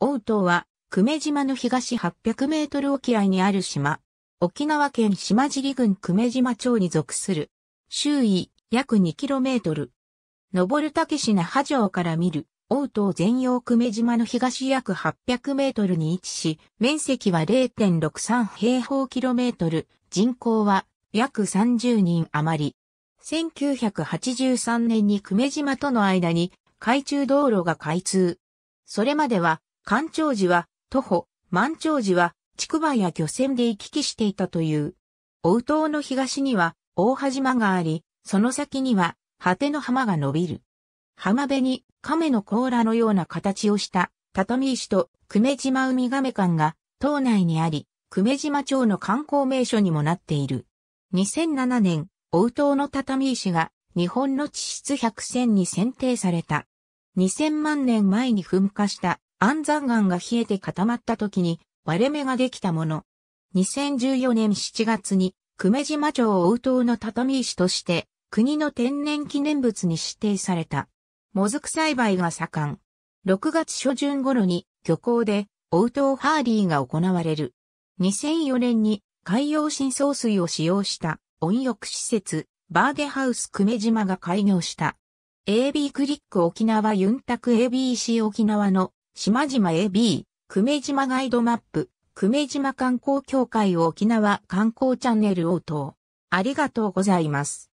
大島は、久米島の東800メートル沖合にある島。沖縄県島尻郡久米島町に属する。周囲約2トル。登る竹市那覇城から見る、大島全容久米島の東約800メートルに位置し、面積は0.63平方キロメートル、人口は約30人余り。1983年に久米島との間に海中道路が開通。それまでは干潮時は徒歩、満潮時は筑波や漁船で行き来していたという。大島の東には大羽島があり、その先には果ての浜が伸びる。浜辺に亀の甲羅のような形をした畳石と久米島海亀館が島内にあり、久米島町の観光名所にもなっている。2007年、大島の畳石が日本の地質百選に選定された。2000万年前に噴火した安山岩が冷えて固まった時に割れ目ができたもの。2014年7月に久米島町大島の畳石として国の天然記念物に指定された。もずく栽培が盛ん。6月初旬頃に漁港で大島ハーリーが行われる。2004年に海洋深層水を使用した温浴施設バーゲハウス久米島が開業した。AB クリック沖縄ユンタク ABC 沖縄の島々 AB、久米島ガイドマップ、久米島観光協会沖縄観光チャンネル応答。ありがとうございます。